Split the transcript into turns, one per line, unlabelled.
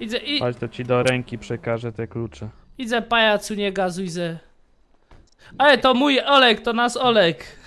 Idę i... Chodź,
to ci do ręki przekażę te klucze.
Idę pajacu, nie gazuj ze. Ale to mój Olek, to nas Olek.